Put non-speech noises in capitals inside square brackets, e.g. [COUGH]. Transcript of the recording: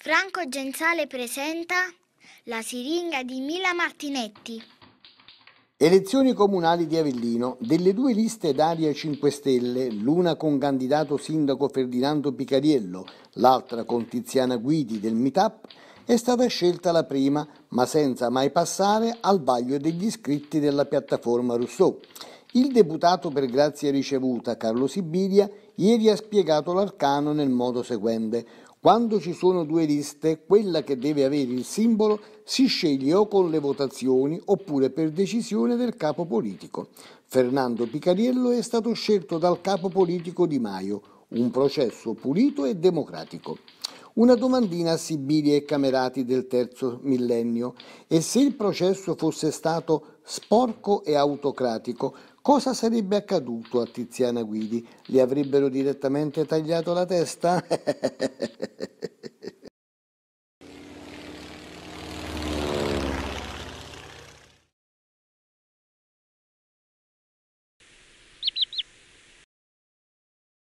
Franco Genzale presenta La siringa di Mila Martinetti. Elezioni comunali di Avellino. Delle due liste d'aria 5 Stelle, l'una con candidato sindaco Ferdinando Picariello, l'altra con Tiziana Guidi del MITAP, è stata scelta la prima, ma senza mai passare al vaglio degli iscritti della piattaforma Rousseau. Il deputato per grazia ricevuta, Carlo Sibilia, ieri ha spiegato l'arcano nel modo seguente. Quando ci sono due liste, quella che deve avere il simbolo si sceglie o con le votazioni oppure per decisione del capo politico. Fernando Picariello è stato scelto dal capo politico Di Maio, un processo pulito e democratico. Una domandina a Sibili e Camerati del terzo millennio. E se il processo fosse stato sporco e autocratico, cosa sarebbe accaduto a Tiziana Guidi? Gli avrebbero direttamente tagliato la testa? [LAUGHS]